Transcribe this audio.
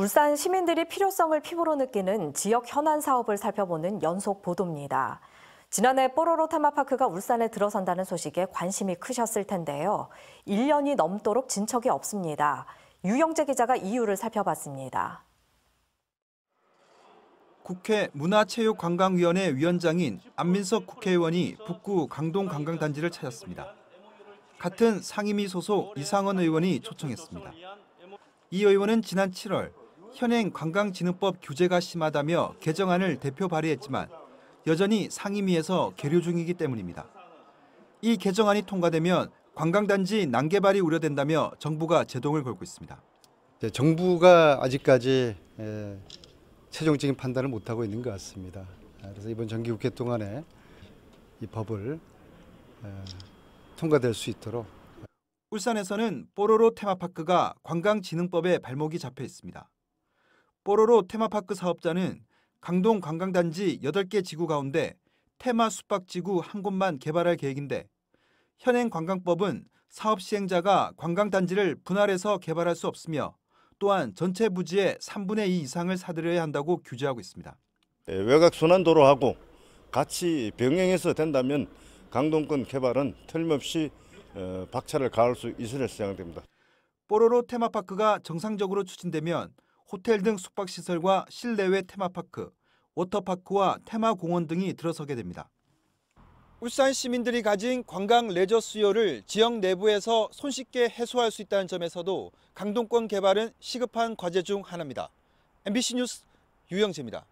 울산 시민들이 필요성을 피부로 느끼는 지역 현안 사업을 살펴보는 연속 보도입니다. 지난해 뽀로로 테마파크가 울산에 들어선다는 소식에 관심이 크셨을 텐데요. 1년이 넘도록 진척이 없습니다. 유영재 기자가 이유를 살펴봤습니다. 국회 문화체육관광위원회 위원장인 안민석 국회의원이 북구 강동 관광단지를 찾았습니다. 같은 상임위 소속 이상원 의원이 초청했습니다. 이 의원은 지난 7월 현행 관광진흥법 규제가 심하다며 개정안을 대표 발의했지만 여전히 상임위에서 계류 중이기 때문입니다. 이 개정안이 통과되면 관광단지 난개발이 우려된다며 정부가 제동을 걸고 있습니다. 네, 정부가 아직까지 최종적인 판단을 못하고 있는 것 같습니다. 아, 그래서 이번 정기국회 동안에 이 법을 통과될 수 있도록 울산에서는 뽀로로 테마파크가 관광진흥법에 발목이 잡혀 있습니다. 뽀로로 테마파크 사업자는 강동 관광단지 8개 지구 가운데 테마 숙박지구 한 곳만 개발할 계획인데 현행 관광법은 사업 시행자가 관광단지를 분할해서 개발할 수 없으며 또한 전체 부지의 3분의 2 이상을 사들여야 한다고 규제하고 있습니다. 네, 외곽 순환도로하고 같이 병행해서 된다면 강동권 개발은 틀림없이 어, 박차를 가할 수있으리 생각됩니다. 뽀로로 테마파크가 정상적으로 추진되면 호텔 등 숙박시설과 실내외 테마파크, 워터파크와 테마공원 등이 들어서게 됩니다. 울산 시민들이 가진 관광 레저 수요를 지역 내부에서 손쉽게 해소할 수 있다는 점에서도 강동권 개발은 시급한 과제 중 하나입니다. MBC 뉴스 유영재입니다.